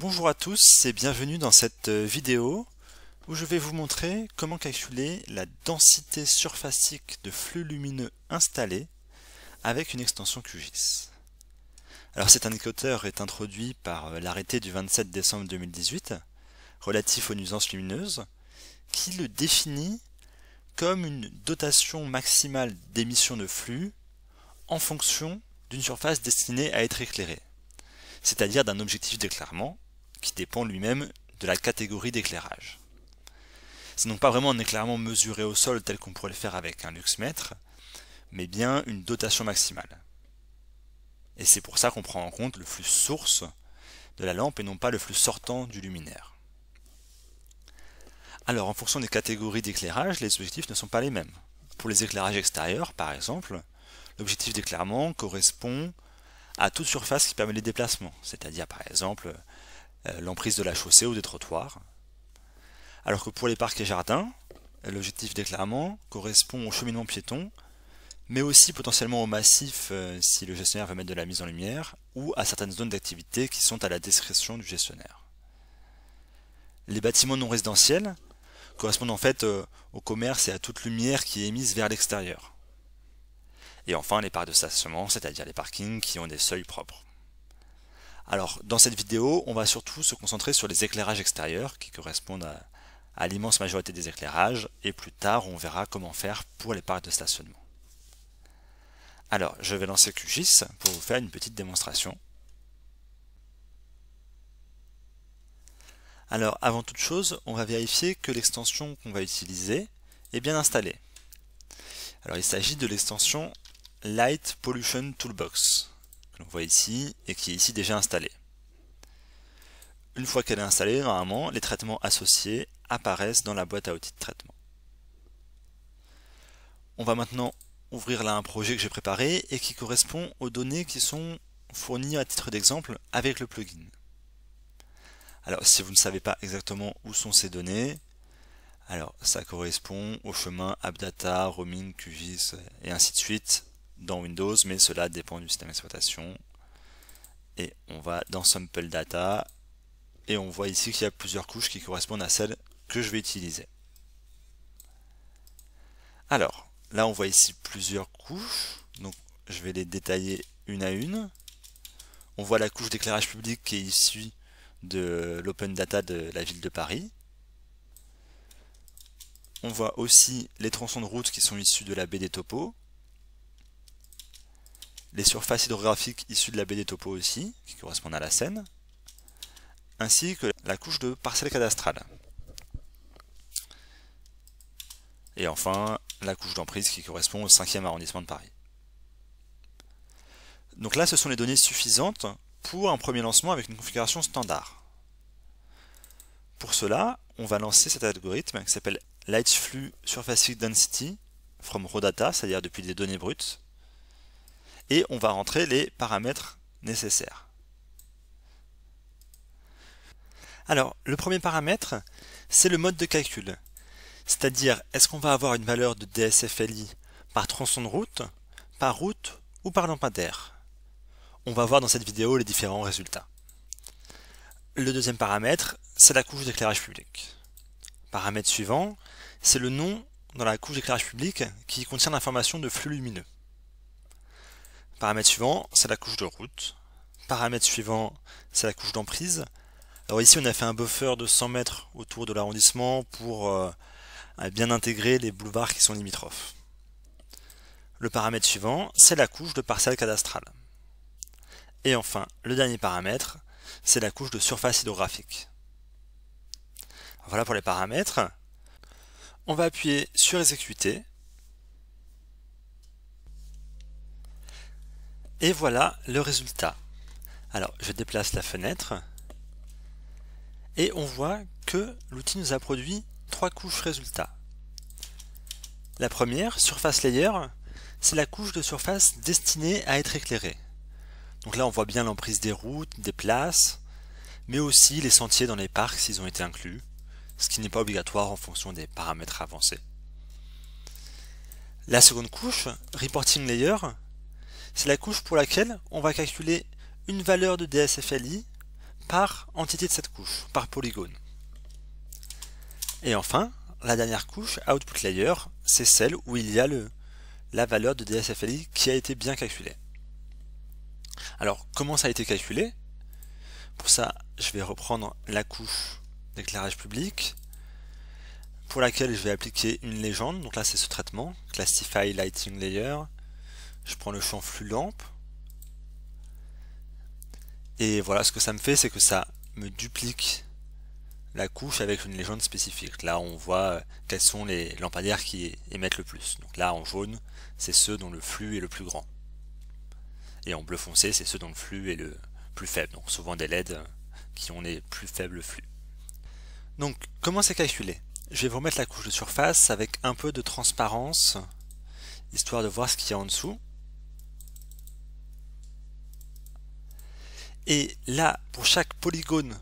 Bonjour à tous et bienvenue dans cette euh, vidéo où je vais vous montrer comment calculer la densité surfacique de flux lumineux installé avec une extension QGIS. Alors cet indicateur est introduit par euh, l'arrêté du 27 décembre 2018 relatif aux nuisances lumineuses qui le définit comme une dotation maximale d'émission de flux en fonction d'une surface destinée à être éclairée, c'est-à-dire d'un objectif d'éclairement qui dépend lui-même de la catégorie d'éclairage. C'est donc pas vraiment un éclairement mesuré au sol tel qu'on pourrait le faire avec un luxmètre, mais bien une dotation maximale. Et c'est pour ça qu'on prend en compte le flux source de la lampe et non pas le flux sortant du luminaire. Alors en fonction des catégories d'éclairage, les objectifs ne sont pas les mêmes. Pour les éclairages extérieurs, par exemple, l'objectif d'éclairement correspond à toute surface qui permet les déplacements, c'est-à-dire par exemple euh, l'emprise de la chaussée ou des trottoirs. Alors que pour les parcs et jardins, l'objectif d'éclairement correspond au cheminement piéton, mais aussi potentiellement au massif euh, si le gestionnaire veut mettre de la mise en lumière, ou à certaines zones d'activité qui sont à la discrétion du gestionnaire. Les bâtiments non résidentiels correspondent en fait euh, au commerce et à toute lumière qui est émise vers l'extérieur. Et enfin les parcs de stationnement, c'est-à-dire les parkings qui ont des seuils propres. Alors, dans cette vidéo, on va surtout se concentrer sur les éclairages extérieurs qui correspondent à, l'immense majorité des éclairages et plus tard, on verra comment faire pour les parcs de stationnement. Alors, je vais lancer QGIS pour vous faire une petite démonstration. Alors, avant toute chose, on va vérifier que l'extension qu'on va utiliser est bien installée. Alors, il s'agit de l'extension Light Pollution Toolbox. On voit ici et qui est ici déjà installé. Une fois qu'elle est installée, normalement, les traitements associés apparaissent dans la boîte à outils de traitement. On va maintenant ouvrir là un projet que j'ai préparé et qui correspond aux données qui sont fournies à titre d'exemple avec le plugin. Alors si vous ne savez pas exactement où sont ces données, alors ça correspond au chemin AppData, Roaming, QGIS et ainsi de suite dans Windows, mais cela dépend du système d'exploitation. Et on va dans Sample Data, et on voit ici qu'il y a plusieurs couches qui correspondent à celles que je vais utiliser. Alors, là on voit ici plusieurs couches, donc je vais les détailler une à une. On voit la couche d'éclairage public qui est issue de l'open data de la ville de Paris. On voit aussi les tronçons de route qui sont issus de la baie des topos les surfaces hydrographiques issues de la baie des Topos aussi, qui correspondent à la Seine, ainsi que la couche de parcelles cadastrales. Et enfin, la couche d'emprise qui correspond au 5e arrondissement de Paris. Donc là, ce sont les données suffisantes pour un premier lancement avec une configuration standard. Pour cela, on va lancer cet algorithme qui s'appelle Flux Surface Density from Raw Data, c'est-à-dire depuis des données brutes, et on va rentrer les paramètres nécessaires. Alors, le premier paramètre, c'est le mode de calcul. C'est-à-dire, est-ce qu'on va avoir une valeur de DSFLI par tronçon de route, par route ou par lampadaire On va voir dans cette vidéo les différents résultats. Le deuxième paramètre, c'est la couche d'éclairage public. Paramètre suivant, c'est le nom dans la couche d'éclairage public qui contient l'information de flux lumineux. Paramètre suivant, c'est la couche de route. Paramètre suivant, c'est la couche d'emprise. Alors ici, on a fait un buffer de 100 mètres autour de l'arrondissement pour euh, bien intégrer les boulevards qui sont limitrophes. Le paramètre suivant, c'est la couche de parcelle cadastrale. Et enfin, le dernier paramètre, c'est la couche de surface hydrographique. Voilà pour les paramètres. On va appuyer sur exécuter Et voilà le résultat. Alors, je déplace la fenêtre et on voit que l'outil nous a produit trois couches résultats. La première, Surface Layer, c'est la couche de surface destinée à être éclairée. Donc là, on voit bien l'emprise des routes, des places, mais aussi les sentiers dans les parcs s'ils ont été inclus, ce qui n'est pas obligatoire en fonction des paramètres avancés. La seconde couche, Reporting Layer, c'est la couche pour laquelle on va calculer une valeur de DSFLI par entité de cette couche, par polygone. Et enfin, la dernière couche, Output Layer, c'est celle où il y a le, la valeur de DSFLI qui a été bien calculée. Alors, comment ça a été calculé Pour ça, je vais reprendre la couche d'éclairage public, pour laquelle je vais appliquer une légende, donc là c'est ce traitement, Classify Lighting Layer, je prends le champ flux lampe. Et voilà, ce que ça me fait, c'est que ça me duplique la couche avec une légende spécifique. Là, on voit euh, quelles sont les lampadaires qui émettent le plus. Donc là, en jaune, c'est ceux dont le flux est le plus grand. Et en bleu foncé, c'est ceux dont le flux est le plus faible. Donc souvent des LED euh, qui ont les plus faibles flux. Donc, comment c'est calculé Je vais vous remettre la couche de surface avec un peu de transparence, histoire de voir ce qu'il y a en dessous. Et là, pour chaque polygone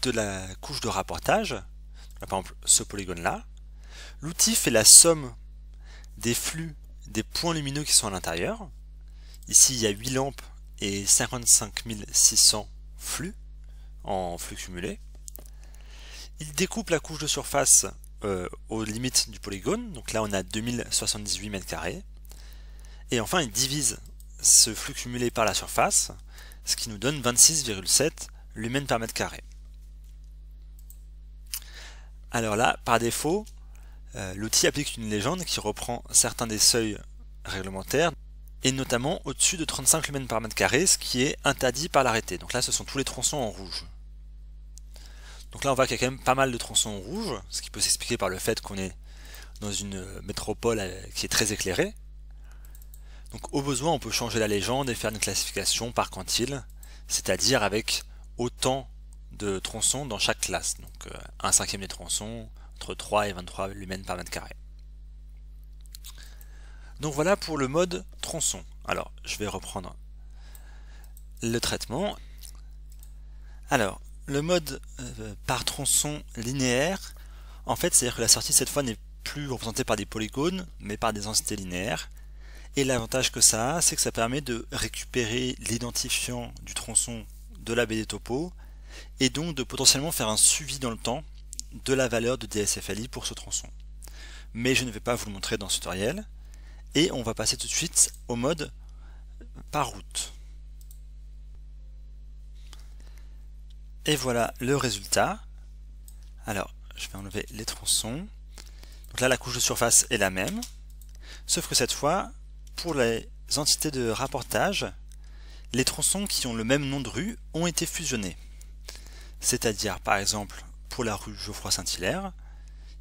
de la couche de rapportage, par exemple ce polygone-là, l'outil fait la somme des flux des points lumineux qui sont à l'intérieur. Ici, il y a 8 lampes et 55 600 flux en flux cumulé. Il découpe la couche de surface euh, aux limites du polygone, donc là on a 2078 m2. Et enfin, il divise ce flux cumulé par la surface, ce qui nous donne 26,7 lumens par mètre carré. Alors là, par défaut, euh, l'outil applique une légende qui reprend certains des seuils réglementaires, et notamment au-dessus de 35 lumens par mètre carré, ce qui est interdit par l'arrêté. Donc là, ce sont tous les tronçons en rouge. Donc là, on voit qu'il y a quand même pas mal de tronçons en rouge, ce qui peut s'expliquer par le fait qu'on est dans une euh, métropole euh, qui est très éclairée. Donc au besoin, on peut changer la légende et faire une classification par quantile, c'est-à-dire avec autant de tronçons dans chaque classe. Donc euh, un cinquième des tronçons, entre 3 et 23 lumens par mètre carré. Donc voilà pour le mode tronçon. Alors, je vais reprendre le traitement. Alors, le mode euh, par tronçon linéaire, en fait, c'est-à-dire que la sortie cette fois n'est plus représentée par des polygones, mais par des entités linéaires. Et l'avantage que ça a, c'est que ça permet de récupérer l'identifiant du tronçon de la BD topo et donc de potentiellement faire un suivi dans le temps de la valeur de DSFLI pour ce tronçon. Mais je ne vais pas vous le montrer dans ce tutoriel et on va passer tout de suite au mode par route. Et voilà le résultat. Alors, je vais enlever les tronçons. Donc là, la couche de surface est la même. Sauf que cette fois, pour les entités de rapportage, les tronçons qui ont le même nom de rue ont été fusionnés. C'est-à-dire, par exemple, pour la rue Geoffroy-Saint-Hilaire,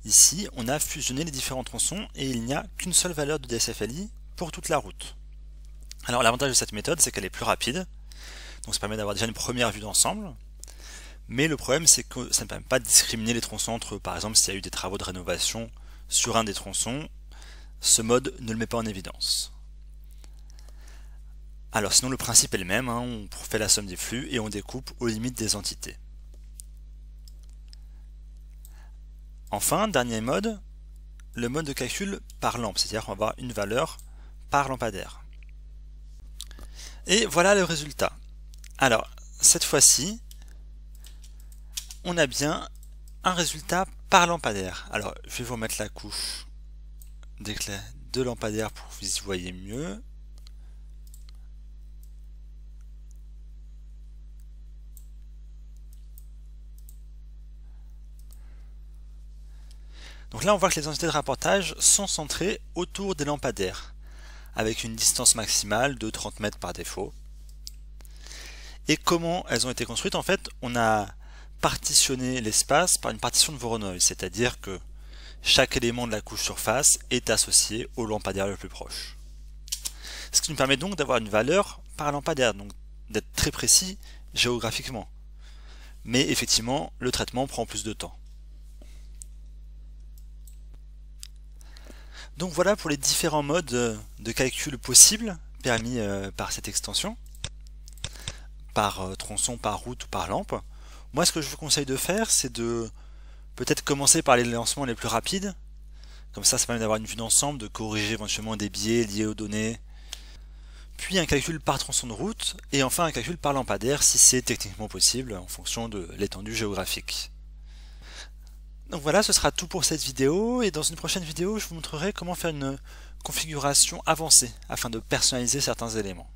ici, on a fusionné les différents tronçons et il n'y a qu'une seule valeur de DSFLI pour toute la route. Alors, l'avantage de cette méthode, c'est qu'elle est plus rapide, donc ça permet d'avoir déjà une première vue d'ensemble, mais le problème, c'est que ça ne permet pas de discriminer les tronçons entre, par exemple, s'il y a eu des travaux de rénovation sur un des tronçons, ce mode ne le met pas en évidence. Alors sinon le principe est le même, hein. on fait la somme des flux et on découpe aux limites des entités. Enfin, dernier mode, le mode de calcul par lampe, c'est-à-dire qu'on va avoir une valeur par lampadaire. Et voilà le résultat. Alors, cette fois-ci, on a bien un résultat par lampadaire. Alors, je vais vous remettre la couche de lampadaire pour que vous y voyez mieux. Donc là, on voit que les entités de rapportage sont centrées autour des lampadaires, avec une distance maximale de 30 mètres par défaut. Et comment elles ont été construites En fait, on a partitionné l'espace par une partition de Voronoi, c'est-à-dire que chaque élément de la couche surface est associé au lampadaire le plus proche. Ce qui nous permet donc d'avoir une valeur par lampadaire, donc d'être très précis géographiquement. Mais effectivement, le traitement prend plus de temps. Donc voilà pour les différents modes euh, de calcul possibles permis euh, par cette extension, par euh, tronçon, par route ou par lampe. Moi ce que je vous conseille de faire c'est de peut-être commencer par les lancements les plus rapides, comme ça ça permet d'avoir une vue d'ensemble, de corriger éventuellement des biais liés aux données, puis un calcul par tronçon de route, et enfin un calcul par lampadaire si c'est techniquement possible en fonction de l'étendue géographique. Donc voilà, ce sera tout pour cette vidéo, et dans une prochaine vidéo, je vous montrerai comment faire une configuration avancée, afin de personnaliser certains éléments.